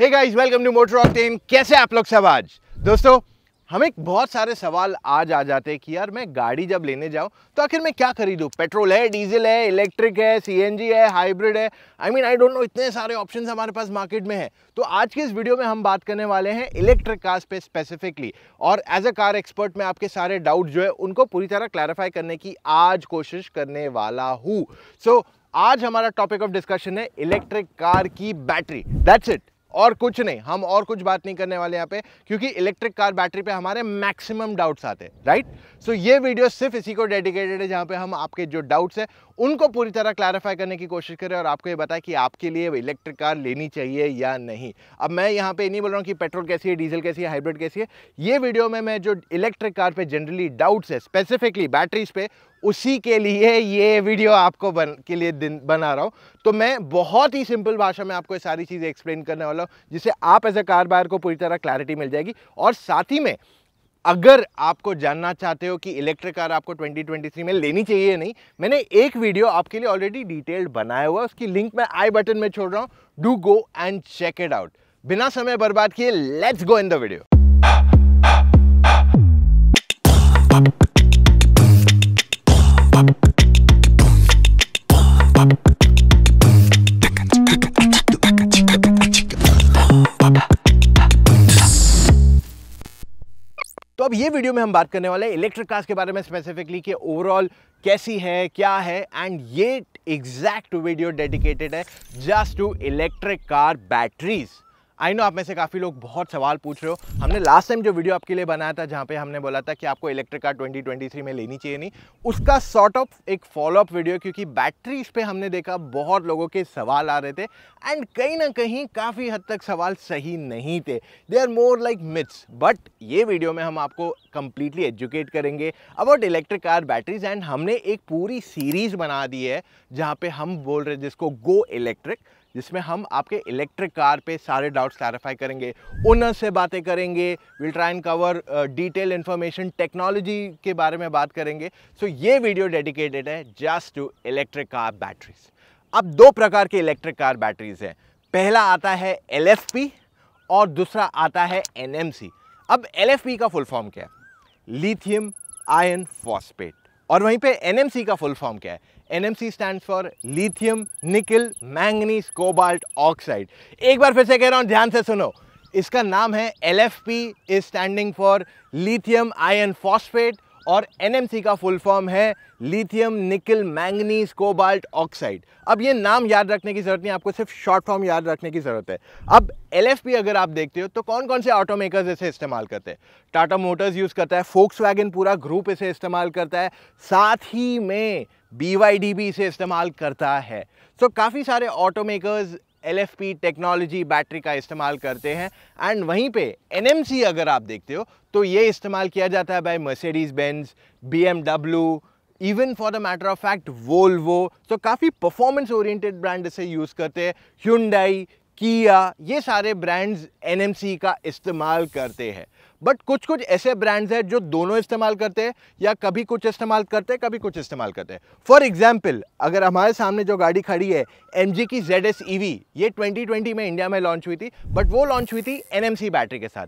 hey guys welcome to Motor Ten कैसे आप लोग सब आज दोस्तों हमें बहुत सारे सवाल आज आ जाते हैं कि यार मैं गाड़ी जब लेने जाऊं तो आखिर मैं क्या खरीदूं पेट्रोल है डीजल है इलेक्ट्रिक है सीएनजी है हाइब्रिड है I mean I don't know इतने सारे ऑप्शंस हमारे पास मार्केट में है तो आज के इस वीडियो में हम बात करने वाले हैं इलेक्ट्रिक कार्स पे स्पेसिफिकली और एज अ कार एक्सपर्ट मैं आपके सारे डाउट जो है उनको पूरी तरह क्लैरिफाई करने की आज कोशिश करने वाला हूँ सो so, आज हमारा टॉपिक ऑफ डिस्कशन है इलेक्ट्रिक कार की बैटरी दैट्स इट और कुछ नहीं हम और कुछ बात नहीं करने वाले यहाँ पे क्योंकि इलेक्ट्रिक कार बैटरी पे हमारे मैक्सिमम डाउट्स आते हैं राइट सो ये वीडियो सिर्फ इसी को डेडिकेटेड है जहाँ पे हम आपके जो डाउट्स हैं उनको पूरी तरह क्लैरिफाई करने की कोशिश करें और आपको ये बताएं कि आपके लिए इलेक्ट्रिक कार लेनी चाहिए या नहीं अब मैं यहाँ पर नहीं बोल रहा हूँ कि पेट्रोल कैसी है डीजल कैसी है हाइब्रिड कैसी है ये वीडियो में मैं जो इलेक्ट्रिक कार पर जनरली डाउट्स है स्पेसिफिकली बैटरीज पे उसी के लिए ये वीडियो आपको बन के लिए दिन बना रहा हूँ तो मैं बहुत ही सिंपल भाषा में आपको ये सारी चीज़ें एक्सप्लेन करने वाला हूँ जिससे आप एज अ कार बायर को पूरी तरह क्लैरिटी मिल जाएगी और साथ ही में अगर आपको जानना चाहते हो कि इलेक्ट्रिक कार आपको 2023 में लेनी चाहिए नहीं मैंने एक वीडियो आपके लिए ऑलरेडी डिटेल्ड बनाया हुआ है उसकी लिंक मैं आई बटन में छोड़ रहा हूँ do go and check it out बिना समय बर्बाद किए let's go in the video तो अब ये वीडियो में हम बात करने वाले हैं इलेक्ट्रिक कार्स के बारे में स्पेसिफिकली कि ओवरऑल कैसी है क्या है एंड ये एग्जैक्ट वीडियो डेडिकेटेड है just to electric car batteries I know आप में से काफ़ी लोग बहुत सवाल पूछ रहे हो हमने लास्ट टाइम जो वीडियो आपके लिए बनाया था जहाँ पे हमने बोला था कि आपको इलेक्ट्रिक कार 2023 में लेनी चाहिए नहीं उसका सॉर्ट ऑफ एक फॉलोअप वीडियो क्योंकि बैटरीज पे हमने देखा बहुत लोगों के सवाल आ रहे थे एंड कहीं ना कहीं काफ़ी हद तक सवाल सही नहीं थे they are more like myths but ये वीडियो में हम आपको कंप्लीटली एजुकेट करेंगे about electric car batteries and हमने एक पूरी सीरीज़ बना दी है जहाँ पे हम बोल रहे जिसको गो इलेक्ट्रिक जिसमें हम आपके इलेक्ट्रिक कार पे सारे डाउट्स क्लैरिफाई करेंगे ओनर से बातें करेंगे will try and cover detail information technology के बारे में बात करेंगे सो so, ये वीडियो डेडिकेटेड है just to electric car batteries अब दो प्रकार के इलेक्ट्रिक कार बैटरीज हैं पहला आता है एल और दूसरा आता है एन अब एल का फुल फॉर्म क्या है लिथियम आयन फॉस्पेट और वहीं पे एन का फुल फॉर्म क्या है NMC stand for lithium nickel manganese cobalt oxide एक बार फिर से कह रहा हूँ ध्यान से सुनो इसका नाम है L F P is standing for lithium ion phosphate और एनएमसी का फुल फॉर्म है lithium nickel manganese cobalt oxide अब ये नाम याद रखने की ज़रूरत नहीं आपको सिर्फ शॉर्ट फॉर्म याद रखने की ज़रूरत है अब एल अगर आप देखते हो तो कौन कौन से ऑटोमेकर्स इसे इस्तेमाल करते हैं टाटा मोटर्स यूज़ करता है फोक्स पूरा ग्रुप इसे इस्तेमाल करता है साथ ही में बी भी इसे इस्तेमाल करता है तो so, काफ़ी सारे ऑटोमेकर्स एल टेक्नोलॉजी बैटरी का इस्तेमाल करते हैं एंड वहीं पे एन अगर आप देखते हो तो ये इस्तेमाल किया जाता है by Mercedes Benz be even for the matter of fact Volvo तो काफ़ी परफॉर्मेंस ओरिएंटेड ब्रांड इसे यूज़ करते हैं ह्यूंडाई किया ये सारे ब्रांड्स सी का इस्तेमाल करते हैं बट कुछ कुछ ऐसे ब्रांड्स हैं जो दोनों इस्तेमाल करते हैं या कभी कुछ इस्तेमाल करते हैं कभी कुछ इस्तेमाल करते हैं फॉर एग्जाम्पल अगर हमारे सामने जो गाड़ी खड़ी है एम की जेड एस e ये 2020 में इंडिया में लॉन्च हुई थी बट वो लॉन्च हुई थी एन बैटरी के साथ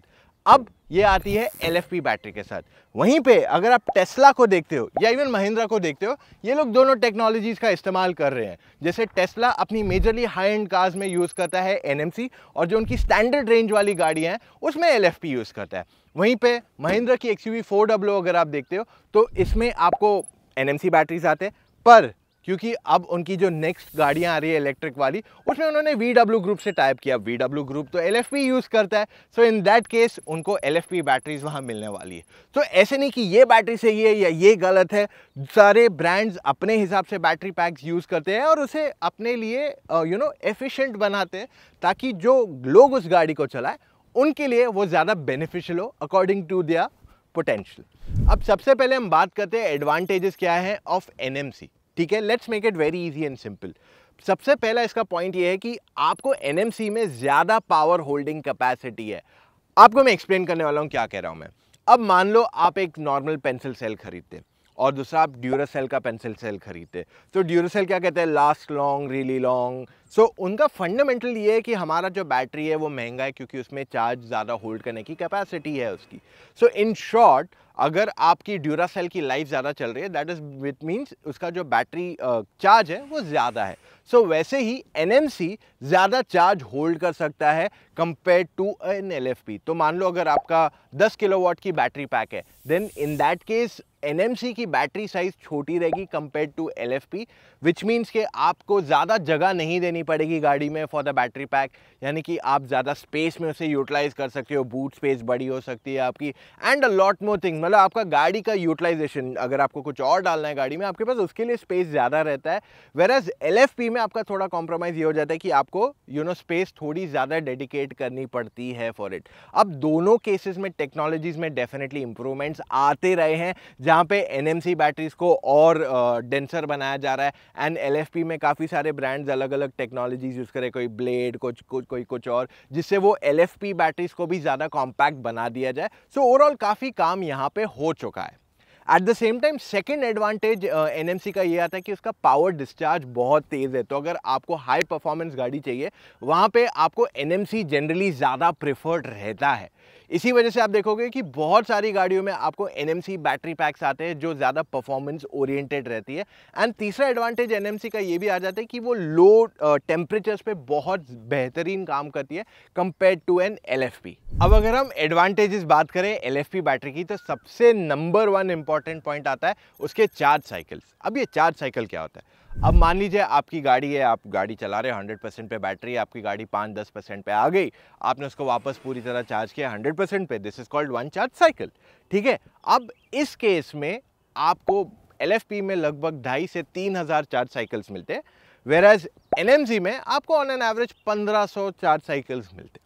अब ये आती है एल बैटरी के साथ वहीं पे अगर आप टेस्ला को देखते हो या इवन महिंद्रा को देखते हो ये लोग दोनों टेक्नोलॉजीज़ का इस्तेमाल कर रहे हैं जैसे टेस्ला अपनी मेजरली हाई एंड कार्स में यूज़ करता है एन और जो उनकी स्टैंडर्ड रेंज वाली गाड़ियाँ हैं उसमें एल यूज़ करता है वहीं पर महिंद्रा की एक्स यू अगर आप देखते हो तो इसमें आपको एन बैटरीज आते हैं पर क्योंकि अब उनकी जो नेक्स्ट गाड़ियाँ आ रही है इलेक्ट्रिक वाली उसमें उन्होंने वी डब्ल्यू ग्रुप से टाइप किया वी डब्ल्यू ग्रुप तो एल यूज़ करता है सो इन दैट केस उनको एल एफ बैटरीज वहाँ मिलने वाली है तो ऐसे नहीं कि ये बैटरी सही है या ये गलत है सारे ब्रांड्स अपने हिसाब से बैटरी पैक्स यूज़ करते हैं और उसे अपने लिए यू नो एफिशेंट बनाते हैं ताकि जो लोग उस गाड़ी को चलाए उनके लिए वो ज़्यादा बेनिफिशियल हो अकॉर्डिंग टू दिया पोटेंशियल अब सबसे पहले हम बात करते हैं एडवांटेजेस क्या हैं ऑफ एनएमसी ठीक है let's make it very easy and simple सबसे पहला इसका पॉइंट ये है कि आपको एन में ज़्यादा पावर होल्डिंग कैपेसिटी है आपको मैं एक्सप्लेन करने वाला हूँ क्या कह रहा हूँ मैं अब मान लो आप एक नॉर्मल पेंसिल सेल खरीदते हैं और दूसरा आप ड्यूरासेल का पेंसिल सेल खरीदते तो ड्यूरासेल क्या कहते हैं last long really long so so, उनका फंडामेंटल ये है कि हमारा जो बैटरी है वो महंगा है क्योंकि उसमें चार्ज ज़्यादा होल्ड करने की कैपेसिटी है उसकी सो इन शॉर्ट अगर आपकी ड्यूरासेल की लाइफ ज़्यादा चल रही है दैट इज़ विट मीन्स उसका जो बैटरी चार्ज है वो ज़्यादा है सो so, वैसे ही एन ज़्यादा चार्ज होल्ड कर सकता है कंपेयर टू एन एल तो मान लो अगर आपका 10 किलो की बैटरी पैक है then in that case N की बैटरी साइज़ छोटी रहेगी compare to L F P which means के आपको ज़्यादा जगह नहीं देनी नहीं पड़ेगी गाड़ी में फॉर द बैटरी पैक यानी कि आप ज़्यादा स्पेस में उसे यूटिलाइज़ कर सकते हो बूट स्पेस बड़ी हो सकती है आपकी and a lot more thing मतलब आपका गाड़ी का यूटिलाइजेशन अगर आपको कुछ और डालना है गाड़ी में आपके पास उसके लिए स्पेस ज़्यादा रहता है वेरज एल में आपका थोड़ा कॉम्प्रोमाइज़ ये हो जाता है कि आपको यू नो स्पेस थोड़ी ज़्यादा डेडिकेट करनी पड़ती है फॉर इट अब दोनों केसेस में टेक्नोलॉजीज़ में डेफिनेटली इंप्रूवमेंट्स आते रहे हैं जहाँ पे एन बैटरीज को और डेंसर uh, बनाया जा रहा है एंड एल में काफ़ी सारे ब्रांड्स अलग अलग टेक् टेक्नोलॉजीज़ यूज़ करे कोई ब्लेड कुछ कुछ कोई कुछ और जिससे वो एल एफ पी बैटरीज़ को भी ज़्यादा कॉम्पैक्ट बना दिया जाए सो ओवरऑल काफ़ी काम यहाँ पर हो चुका है at the same time second advantage N M C का ये आता है कि उसका पावर डिस्चार्ज बहुत तेज़ है तो अगर आपको हाई परफॉर्मेंस गाड़ी चाहिए वहाँ पर आपको एन एम सी जनरली ज़्यादा प्रिफर्ड रहता है इसी वजह से आप देखोगे कि बहुत सारी गाड़ियों में आपको एन बैटरी पैक्स आते हैं जो ज़्यादा परफॉर्मेंस ओरिएंटेड रहती है एंड तीसरा एडवांटेज एन का ये भी आ जाता है कि वो लो टेम्परेचर्स पे बहुत बेहतरीन काम करती है कंपेयर टू एन एल अब अगर हम एडवांटेजेस बात करें एल बैटरी की तो सबसे नंबर वन इंपॉर्टेंट पॉइंट आता है उसके चार्ज साइकिल्स अब ये चार्ज साइकिल क्या होता है अब मान लीजिए आपकी गाड़ी है आप गाड़ी चला रहे हो हंड्रेड परसेंट पर बैटरी आपकी गाड़ी पाँच दस परसेंट पर आ गई आपने उसको वापस पूरी तरह चार्ज किया हंड्रेड परसेंट पर this is called one charge cycle ठीक है अब इस केस में आपको एल में लगभग ढाई से तीन हज़ार चार्ज साइकिल्स मिलते हैं वेराज एन में आपको ऑन एन एवरेज पंद्रह सौ चार्ज साइकिल्स मिलते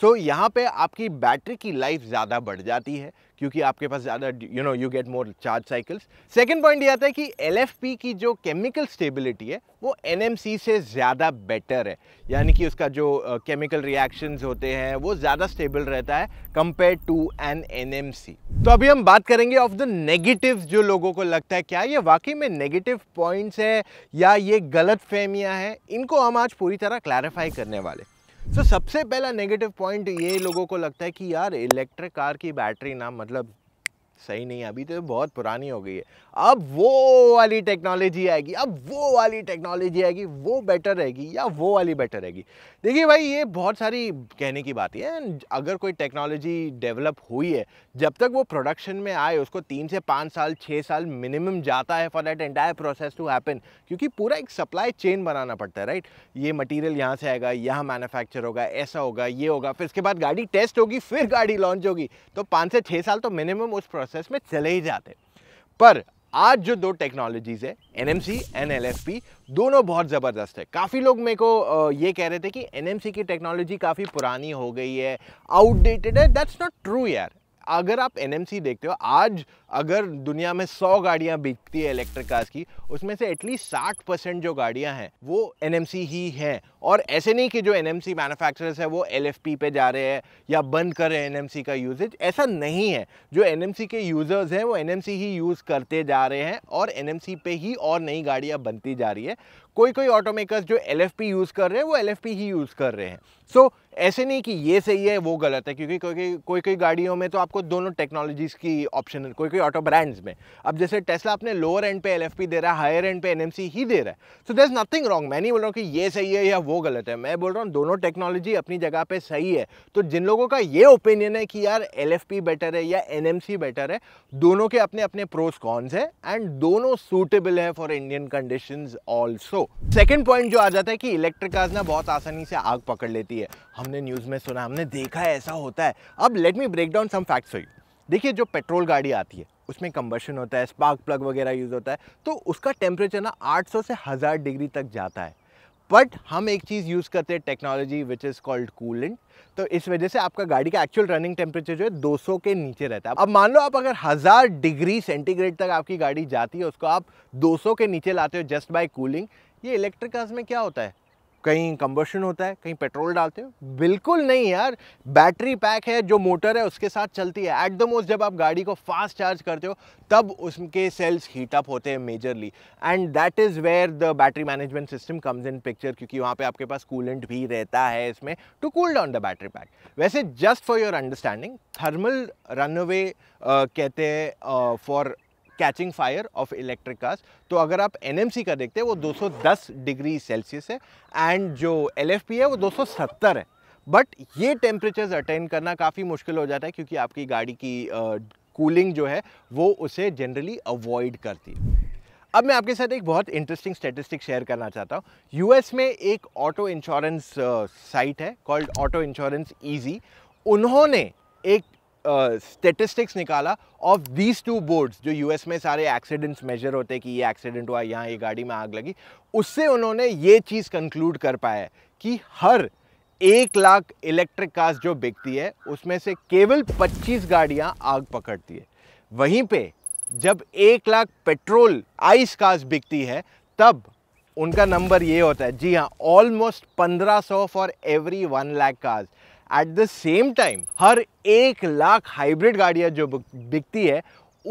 सो so, यहाँ पे आपकी बैटरी की लाइफ ज़्यादा बढ़ जाती है क्योंकि आपके पास ज़्यादा you know you get more charge cycles second point ये आता है कि एल की जो केमिकल स्टेबिलिटी है वो एन से ज़्यादा बेटर है यानी कि उसका जो केमिकल uh, रिएक्शंस होते हैं वो ज़्यादा स्टेबल रहता है कंपेयर टू एन एन तो अभी हम बात करेंगे ऑफ द नेगेटिव जो लोगों को लगता है क्या ये वाकई में नेगेटिव पॉइंट्स है या ये गलत फहमियाँ हैं इनको हम आज पूरी तरह क्लैरिफाई करने वाले सो so, सबसे पहला नेगेटिव पॉइंट ये लोगों को लगता है कि यार इलेक्ट्रिक कार की बैटरी ना मतलब सही नहीं है अभी तो बहुत पुरानी हो गई है अब वो वाली टेक्नोलॉजी आएगी अब वो वाली टेक्नोलॉजी आएगी वो बेटर रहेगी या वो वाली बेटर रहेगी देखिए भाई ये बहुत सारी कहने की बात है अगर कोई टेक्नोलॉजी डेवलप हुई है जब तक वो प्रोडक्शन में आए उसको तीन से पाँच साल छः साल मिनिमम जाता है for that entire process to happen क्योंकि पूरा एक सप्लाई चेन बनाना पड़ता है राइट ये मटेरियल यहाँ से आएगा यहाँ मैनुफैक्चर होगा ऐसा होगा ये होगा फिर इसके बाद गाड़ी टेस्ट होगी फिर गाड़ी लॉन्च होगी तो पाँच से छः साल तो मिनिमम उस प्रोसेस प्रोसेस में चले ही जाते पर आज जो दो टेक्नोलॉजीज़ है एन एन एल पी दोनों बहुत ज़बरदस्त है काफ़ी लोग मेरे को ये कह रहे थे कि एन की टेक्नोलॉजी काफ़ी पुरानी हो गई है आउटडेटेड है दैट्स नॉट ट्रू यार अगर आप एन देखते हो आज अगर दुनिया में 100 गाड़ियां बिकती है इलेक्ट्रिक कार्स की उसमें से एटलीस्ट साठ परसेंट जो गाड़ियां हैं वो एन ही हैं और ऐसे नहीं कि जो एन सी मैन्युफैक्चरर्स है वो एल पे जा रहे हैं या बंद कर रहे हैं एन का यूजेज ऐसा नहीं है जो एन के यूज़र्स हैं वो एन ही यूज़ करते जा रहे हैं और एन पे ही और नई गाड़ियाँ बनती जा रही है कोई कोई ऑटोमेकर्स जो एल यूज़ कर रहे हैं वो एल ही यूज़ कर रहे हैं सो so, ऐसे नहीं कि ये सही है वो गलत है क्योंकि कोई कोई कोई गाड़ियों में तो आपको दोनों टेक्नोलॉजीज़ की ऑप्शन कोई कोई ऑटो ब्रांड्स में अब जैसे टेस्ला अपने लोअर एंड पे एल दे रहा है हायर एंड पे एन ही दे रहा है so there is nothing wrong मैं नहीं बोल रहा हूँ कि ये सही है या वो गलत है मैं बोल रहा हूँ दोनों टेक्नोलॉजी अपनी जगह पर सही है तो जिन लोगों का ये ओपिनियन है कि यार एल बेटर है या एन बेटर है दोनों के अपने अपने प्रोस कॉन्स हैं एंड दोनों सूटेबल है फॉर इंडियन कंडीशन ऑल्सो हो सेकेंड पॉइंट जो आ जाता है कि इलेक्ट्रिक कार्स ना बहुत आसानी से आग पकड़ लेती है हमने न्यूज़ में सुना हमने देखा है ऐसा होता है अब let me break down some facts हुई देखिए जो पेट्रोल गाड़ी आती है उसमें कंबर्शन होता है स्पार्क प्लग वगैरह यूज़ होता है तो उसका टेम्परेचर ना 800 से हज़ार डिग्री तक जाता है बट हम एक चीज़ यूज़ करते हैं technology which is called coolant तो इस वजह से आपका गाड़ी का एक्चुअल रनिंग टेम्परेचर जो है 200 के नीचे रहता है अब मान लो आप अगर हज़ार डिग्री सेंटीग्रेड तक आपकी गाड़ी जाती है उसको आप 200 के नीचे लाते हो जस्ट बाय कूलिंग ये इलेक्ट्रिक कार्स में क्या होता है कहीं कंबर्शन होता है कहीं पेट्रोल डालते हो बिल्कुल नहीं यार बैटरी पैक है जो मोटर है उसके साथ चलती है एट द मोस्ट जब आप गाड़ी को फास्ट चार्ज करते हो तब उसके सेल्स हीट अप होते हैं majorly and that is where the battery management system comes in picture क्योंकि वहाँ पे आपके पास कूलेंट भी रहता है इसमें to cool down the battery pack वैसे just for your understanding thermal runaway कहते हैं for catching fire of electric cars तो अगर आप एन का देखते हैं वो 210 डिग्री सेल्सियस है एंड जो एल है वो 270 है बट ये टेम्परेचर्स अटेन करना काफ़ी मुश्किल हो जाता है क्योंकि आपकी गाड़ी की कूलिंग uh, जो है वो उसे जनरली अवॉइड करती है अब मैं आपके साथ एक बहुत इंटरेस्टिंग स्टेटिस्टिक शेयर करना चाहता हूँ यूएस में एक ऑटो इंश्योरेंस साइट है कॉल्ड ऑटो इंश्योरेंस ईजी उन्होंने एक स्टेटिस्टिक्स निकाला ऑफ दीज टू बोर्ड्स जो यूएस में सारे एक्सीडेंट्स मेजर होते हैं कि ये एक्सीडेंट हुआ यहाँ ये गाड़ी में आग लगी उससे उन्होंने ये चीज़ कंक्लूड कर पाया है कि हर एक लाख इलेक्ट्रिक कार्स जो बिकती है उसमें से केवल 25 गाड़ियां आग पकड़ती है वहीं पे जब एक लाख पेट्रोल आइस कार्स बिकती है तब उनका नंबर ये होता है जी हाँ almost 1500 for every one lakh cars at the same time हर एक लाख हाइब्रिड गाड़ियां जो बिकती है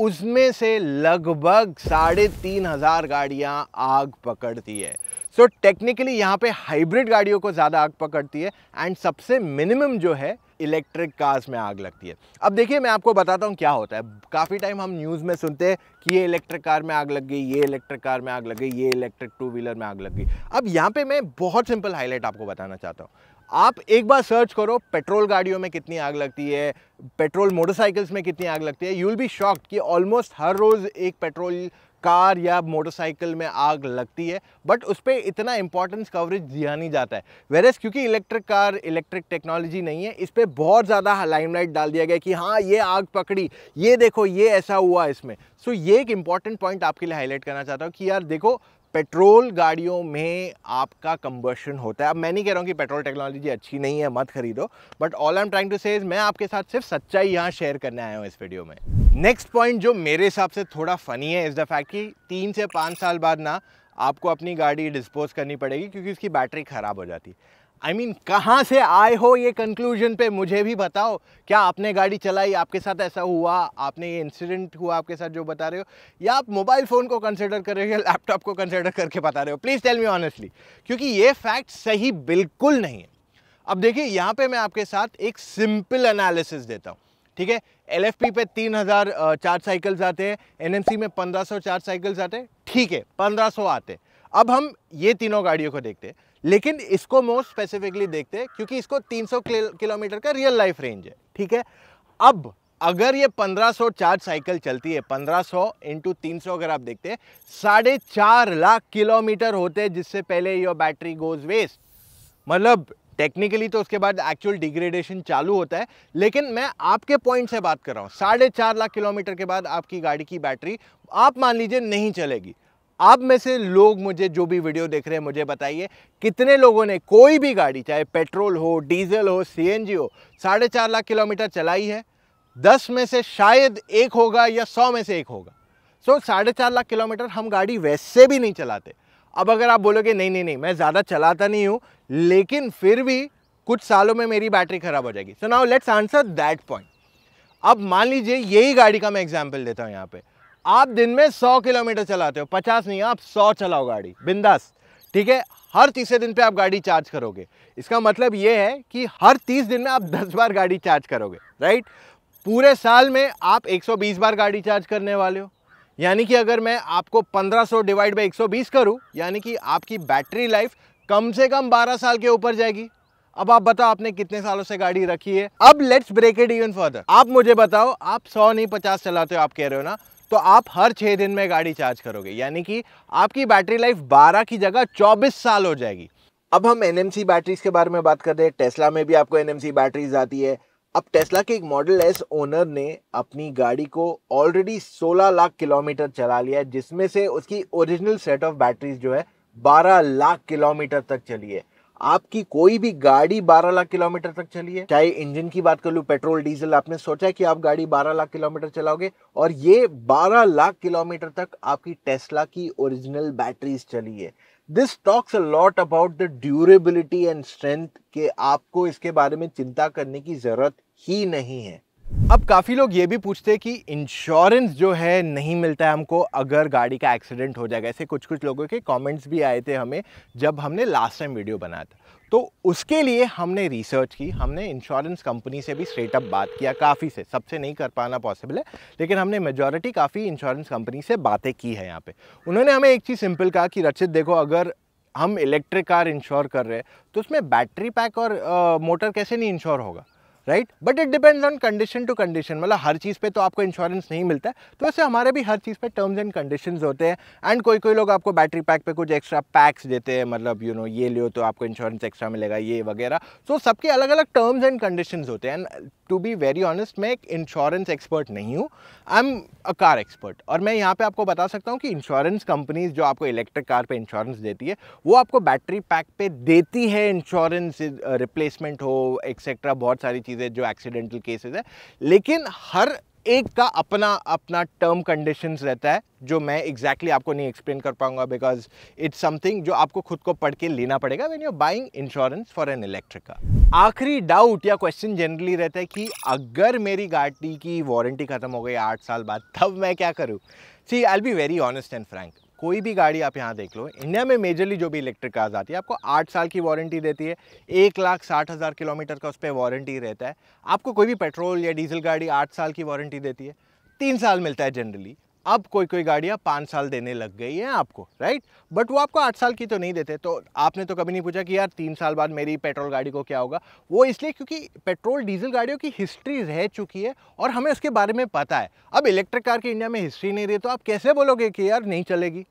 उसमें से लगभग साढ़े तीन हज़ार गाड़ियां आग पकड़ती है सो so, टेक्निकली यहाँ पे हाइब्रिड गाड़ियों को ज़्यादा आग पकड़ती है एंड सबसे मिनिमम जो है इलेक्ट्रिक कार्स में आग लगती है अब देखिए मैं आपको बताता हूँ क्या होता है काफ़ी टाइम हम न्यूज़ में सुनते हैं कि ये इलेक्ट्रिक कार में आग लग गई ये इलेक्ट्रिक कार में आग लग गई ये इलेक्ट्रिक टू व्हीलर में आग लग गई अब यहाँ पे मैं बहुत सिंपल हाईलाइट आपको बताना चाहता हूँ आप एक बार सर्च करो पेट्रोल गाड़ियों में कितनी आग लगती है पेट्रोल मोटरसाइकिल्स में कितनी आग लगती है यू विल बी शॉक्ड कि ऑलमोस्ट हर रोज़ एक पेट्रोल कार या मोटरसाइकिल में आग लगती है बट उस पर इतना इंपॉर्टेंस कवरेज दिया नहीं जाता है वेरस क्योंकि इलेक्ट्रिक कार इलेक्ट्रिक टेक्नोलॉजी नहीं है इस पर बहुत ज़्यादा लाइमलाइट डाल दिया गया कि हाँ ये आग पकड़ी ये देखो ये ऐसा हुआ इसमें सो so, ये एक इंपॉर्टेंट पॉइंट आपके लिए हाईलाइट करना चाहता हूँ कि यार देखो पेट्रोल गाड़ियों में आपका कंबर्शन होता है अब मैं नहीं कह रहा हूँ कि पेट्रोल टेक्नोलॉजी अच्छी नहीं है मत खरीदो but all I am trying to say मैं आपके साथ सिर्फ सच्चाई यहाँ शेयर करने आया हूँ इस वीडियो में नेक्स्ट पॉइंट जो मेरे हिसाब से थोड़ा फ़नी है इस द फैक्ट कि तीन से पाँच साल बाद ना आपको अपनी गाड़ी डिस्पोज करनी पड़ेगी क्योंकि उसकी बैटरी ख़राब हो जाती है आई I मीन mean, कहाँ से आए हो ये कंक्लूजन पे मुझे भी बताओ क्या आपने गाड़ी चलाई आपके साथ ऐसा हुआ आपने ये इंसिडेंट हुआ आपके साथ जो बता रहे हो या आप मोबाइल फ़ोन को कंसिडर कर रहे हो या लैपटॉप को कंसिडर करके बता रहे हो प्लीज़ टेल मी ऑनेस्टली क्योंकि ये फैक्ट सही बिल्कुल नहीं है अब देखिए यहाँ पे मैं आपके साथ एक सिंपल एनालिसिस देता हूँ ठीक है एल पे तीन हज़ार चार साइकिल्स आते हैं एन में पंद्रह सौ चार साइकिल्स आते हैं ठीक है पंद्रह सौ आते हैं अब हम ये तीनों गाड़ियों को देखते हैं लेकिन इसको मोस्ट स्पेसिफिकली देखते हैं क्योंकि इसको 300 किलोमीटर का रियल लाइफ रेंज है ठीक है अब अगर ये 1500 चार्ज साइकिल चलती है 1500 सौ इंटू तीन अगर आप देखते हैं साढ़े चार लाख किलोमीटर होते हैं जिससे पहले योर बैटरी गोज वेस्ट मतलब टेक्निकली तो उसके बाद एक्चुअल डिग्रेडेशन चालू होता है लेकिन मैं आपके पॉइंट से बात कर रहा हूँ साढ़े चार लाख किलोमीटर के बाद आपकी गाड़ी की बैटरी आप मान लीजिए नहीं चलेगी आप में से लोग मुझे जो भी वीडियो देख रहे हैं मुझे बताइए कितने लोगों ने कोई भी गाड़ी चाहे पेट्रोल हो डीजल हो सी हो साढ़े चार लाख किलोमीटर चलाई है दस में से शायद एक होगा या सौ में से एक होगा सो साढ़े चार लाख किलोमीटर हम गाड़ी वैसे भी नहीं चलाते अब अगर आप बोलोगे नहीं नहीं नहीं मैं ज़्यादा चलाता नहीं हूँ लेकिन फिर भी कुछ सालों में मेरी बैटरी ख़राब हो जाएगी so now let's answer that point अब मान लीजिए यही गाड़ी का मैं एग्जाम्पल देता हूँ यहाँ पर आप दिन में सौ किलोमीटर चलाते हो पचास नहीं आप सौ चलाओ गाड़ी बिंदास ठीक है हर तीसरे दिन पे आप गाड़ी चार्ज करोगे इसका मतलब ये है कि हर तीस दिन में आप दस बार गाड़ी चार्ज करोगे राइट पूरे साल में आप 120 बार गाड़ी चार्ज करने वाले हो यानी कि अगर मैं आपको 1500 डिवाइड बाई 120 करूँ यानी कि आपकी बैटरी लाइफ कम से कम 12 साल के ऊपर जाएगी अब आप बताओ आपने कितने सालों से गाड़ी रखी है अब let's break it even further आप मुझे बताओ आप सौ नहीं पचास चलाते हो आप कह रहे हो ना तो आप हर छः दिन में गाड़ी चार्ज करोगे यानी कि आपकी बैटरी लाइफ 12 की जगह 24 साल हो जाएगी अब हम एन बैटरीज के बारे में बात कर रहे हैं टेस्ला में भी आपको एन बैटरीज आती है अब टेस्ला के एक मॉडल एस ओनर ने अपनी गाड़ी को ऑलरेडी 16 लाख किलोमीटर चला लिया है जिसमें से उसकी ओरिजिनल सेट ऑफ बैटरीज जो है 12 लाख किलोमीटर तक चली है आपकी कोई भी गाड़ी 12 लाख किलोमीटर तक चली है चाहे इंजन की बात कर लू पेट्रोल डीजल आपने सोचा कि आप गाड़ी 12 लाख किलोमीटर चलाओगे और ये 12 लाख किलोमीटर तक आपकी टेस्ला की ओरिजिनल बैटरीज चली है this talks a lot about the durability and strength के आपको इसके बारे में चिंता करने की ज़रूरत ही नहीं है अब काफ़ी लोग ये भी पूछते हैं कि इंश्योरेंस जो है नहीं मिलता है हमको अगर गाड़ी का एक्सीडेंट हो जाएगा ऐसे कुछ कुछ लोगों के कमेंट्स भी आए थे हमें जब हमने लास्ट टाइम वीडियो बनाया था तो उसके लिए हमने रिसर्च की हमने इंश्योरेंस कंपनी से भी स्ट्रेटअप बात किया काफ़ी से सबसे नहीं कर पाना पॉसिबल है लेकिन हमने मेजॉरिटी काफ़ी इंश्योरेंस कंपनी से बातें की है यहाँ पे उन्होंने हमें एक चीज़ सिंपल कहा कि रचित देखो अगर हम इलेक्ट्रिक कार इंश्योर कर रहे हैं तो उसमें बैटरी पैक और मोटर कैसे नहीं इंश्योर होगा right but it depends on condition to condition मतलब हर चीज़ पे तो आपको इंश्योरेंस नहीं मिलता है तो वैसे हमारे भी हर चीज़ पे टर्म्स एंड कंडीशंस होते हैं एंड कोई कोई लोग आपको बैटरी पैक पे कुछ एक्स्ट्रा पैक्स देते हैं मतलब यू नो ये लियो तो आपको इंश्योरेंस एक्स्ट्रा मिलेगा ये वगैरह सो so, सबके अलग अलग टर्म्स एंड कंडीशन होते हैं टू बी वेरी ऑनेस्ट मैं एक इंश्योरेंस एक्सपर्ट नहीं हूँ I am a car expert और मैं यहाँ पे आपको बता सकता हूँ कि इंश्योरेंस कंपनीज जो आपको इलेक्ट्रिक कार पे इंश्योरेंस देती है वो आपको बैटरी पैक पे देती है इंश्योरेंस रिप्लेसमेंट uh, हो एक्सेट्रा बहुत सारी चीज़ें जो एक्सीडेंटल केसेज है लेकिन हर एक का अपना अपना टर्म कंडीशंस रहता है जो मैं एग्जैक्टली exactly आपको नहीं एक्सप्लेन कर पाऊंगा बिकॉज इट्स समथिंग जो आपको खुद को पढ़ के लेना पड़ेगा when you buying insurance for an electric का आखिरी डाउट या क्वेश्चन जनरली रहता है कि अगर मेरी गाड़ी की वारंटी खत्म हो गई आठ साल बाद तब मैं क्या करूँ see I be very honest and frank कोई भी गाड़ी आप यहाँ देख लो इंडिया में मेजरली जो भी इलेक्ट्रिक कार्स आती है आपको आठ साल की वारंटी देती है एक लाख साठ हज़ार किलोमीटर का उस पर वारंटी रहता है आपको कोई भी पेट्रोल या डीजल गाड़ी आठ साल की वारंटी देती है तीन साल मिलता है जनरली अब कोई कोई गाड़ियाँ पाँच साल देने लग गई हैं आपको राइट बट वो आपको आठ साल की तो नहीं देते तो आपने तो कभी नहीं पूछा कि यार तीन साल बाद मेरी पेट्रोल गाड़ी को क्या होगा वो इसलिए क्योंकि पेट्रोल डीजल गाड़ियों की हिस्ट्री रह चुकी है और हमें उसके बारे में पता है अब इलेक्ट्रिक कार की इंडिया में हिस्ट्री नहीं रही तो आप कैसे बोलोगे कि यार नहीं चलेगी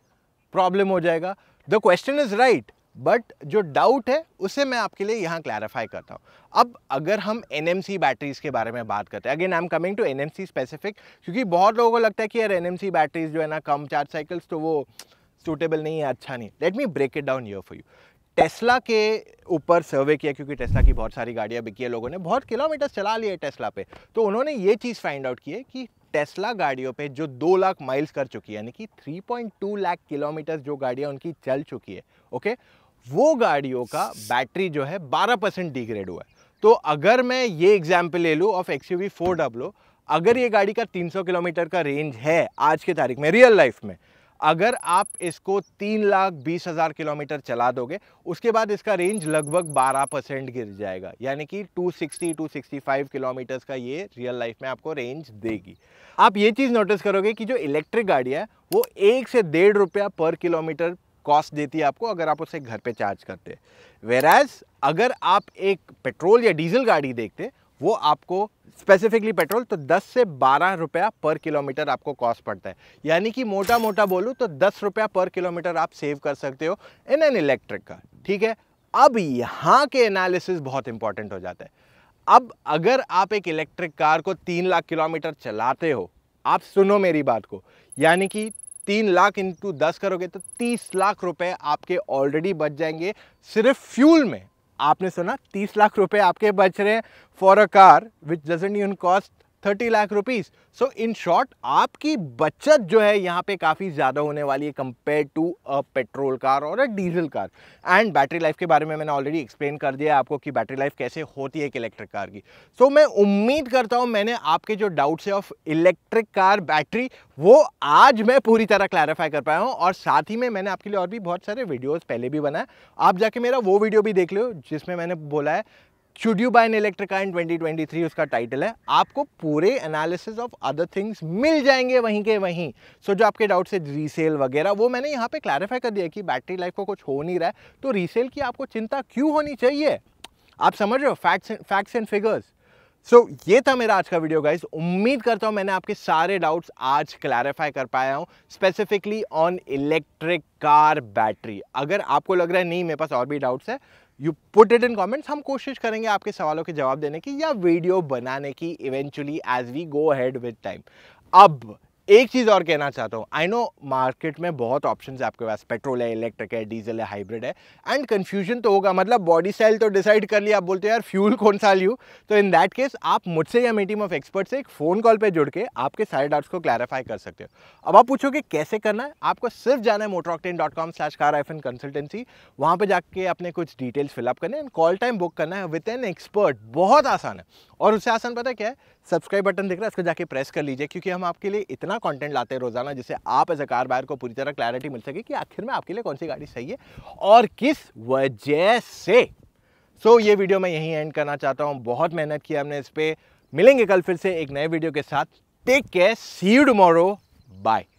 प्रॉब्लम हो जाएगा the question is right but जो डाउट है उसे मैं आपके लिए यहाँ क्लैरिफाई करता हूँ अब अगर हम एन बैटरीज़ के बारे में बात करते हैं again I am coming to an specific क्योंकि बहुत लोगों को लगता है कि यार एन बैटरीज जो है ना कम चार्ज साइकिल्स तो वो सूटेबल नहीं है अच्छा नहीं let me break it down your for you Tesla के ऊपर सर्वे किया क्योंकि टेस्ला की बहुत सारी गाड़ियाँ बिकी है लोगों ने बहुत किलोमीटर चला लिए टेस्ला पे तो उन्होंने ये चीज़ फाइंड आउट की है कि टेस्ला गाड़ियों पे जो दो लाख माइल्स कर चुकी है यानी कि 3.2 लाख किलोमीटर जो गाड़ियाँ उनकी चल चुकी है ओके वो गाड़ियों का बैटरी जो है 12 परसेंट डिग्रेड हुआ है तो अगर मैं ये एग्जाम्पल ले लूँ of X U four double अगर ये गाड़ी का 300 किलोमीटर का रेंज है आज के तारीख में रियल लाइफ में अगर आप इसको तीन लाख बीस हज़ार किलोमीटर चला दोगे उसके बाद इसका रेंज लगभग 12 परसेंट गिर जाएगा यानी कि 260 265 किलोमीटर्स का ये रियल लाइफ में आपको रेंज देगी आप ये चीज़ नोटिस करोगे कि जो इलेक्ट्रिक गाड़ियाँ है वो एक से डेढ़ रुपया पर किलोमीटर कॉस्ट देती है आपको अगर आप उसे घर पे चार्ज करते वेराज अगर आप एक पेट्रोल या डीजल गाड़ी देखते वो आपको स्पेसिफिकली पेट्रोल तो 10 से 12 रुपया पर किलोमीटर आपको कॉस्ट पड़ता है यानी कि मोटा मोटा बोलूँ तो 10 रुपया पर किलोमीटर आप सेव कर सकते हो इन एन इलेक्ट्रिक का ठीक है अब यहाँ के एनालिसिस बहुत इंपॉर्टेंट हो जाता है अब अगर आप एक इलेक्ट्रिक कार को तीन लाख किलोमीटर चलाते हो आप सुनो मेरी बात को यानी कि तीन लाख इंटू दस करोगे तो तीस लाख रुपए आपके ऑलरेडी बच जाएंगे सिर्फ फ्यूल में आपने सुना तीस लाख रुपए आपके बच रहे हैं for a car which doesn't even cost 30 lakh rupees so in short आपकी बचत जो है यहाँ पे काफ़ी ज़्यादा होने वाली है compare to a petrol car और a diesel car and battery life के बारे में मैंने ऑलरेडी एक्सप्लेन कर दिया आपको कि बैटरी लाइफ कैसे होती है एक इलेक्ट्रिक कार की सो so, मैं उम्मीद करता हूँ मैंने आपके जो डाउट्स है ऑफ इलेक्ट्रिक कार बैटरी वो आज मैं पूरी तरह क्लैरिफाई कर पाया हूँ और साथ ही में मैंने आपके लिए और भी बहुत सारे वीडियोज़ पहले भी बनाए आप जाके मेरा वो वीडियो भी देख लो जिसमें मैंने बोला है should you buy an electric car in 2023 उसका टाइटल है आपको पूरे एनालिसिस ऑफ अदर थिंग्स मिल जाएंगे वहीं के वहीं सो so, जो आपके डाउट्स है रीसेल वगैरह वो मैंने यहाँ पे क्लैरिफाई कर दिया कि बैटरी लाइफ को कुछ हो नहीं रहा है तो रीसेल की आपको चिंता क्यों होनी चाहिए आप समझ रहे हो facts facts and figures so so, ये था मेरा आज का वीडियो गाइज उम्मीद करता हूँ मैंने आपके सारे डाउट्स आज क्लैरिफाई कर पाया हूँ specifically on electric car battery अगर आपको लग रहा है नहीं मेरे पास और भी डाउट्स है you put it in comments हम कोशिश करेंगे आपके सवालों के जवाब देने की या वीडियो बनाने की eventually as we go ahead with time अब एक चीज़ और कहना चाहता हूँ आई नो मार्केट में बहुत ऑप्शन है आपके पास पेट्रोल है इलेक्ट्रिक है डीजल है हाइब्रिड है एंड कन्फ्यूजन तो होगा मतलब बॉडी स्टाइल तो डिसाइड कर लिया आप बोलते हो यार फ्यूल कौन सा लूँ तो इन दैट केस आप मुझसे या मेरी टीम ऑफ एक्सपर्ट से एक फ़ोन कॉल पर जुड़ के आपके सारे डाउट्स को क्लैरिफाई कर सकते हो अब आप पूछोगे कैसे करना है आपको सिर्फ जाना है motoroctane dot com slash car F N consultancy वहाँ पर जाके अपने कुछ डिटेल्स फिलअप करने एंड कॉल टाइम बुक करना है विद एन एक्सपर्ट बहुत आसान है और उससे आसान पता क्या है सब्सक्राइब बटन दिख रहा है इसको जाके प्रेस कर लीजिए क्योंकि हम आपके लिए इतना कंटेंट लाते हैं रोजाना जिससे आप एज अ कार बायर को पूरी तरह क्लैरिटी मिल सके कि आखिर में आपके लिए कौन सी गाड़ी सही है और किस वजह से सो so, ये वीडियो मैं यहीं एंड करना चाहता हूँ बहुत मेहनत की हमने इस पर मिलेंगे कल फिर से एक नए वीडियो के साथ take care see you tomorrow bye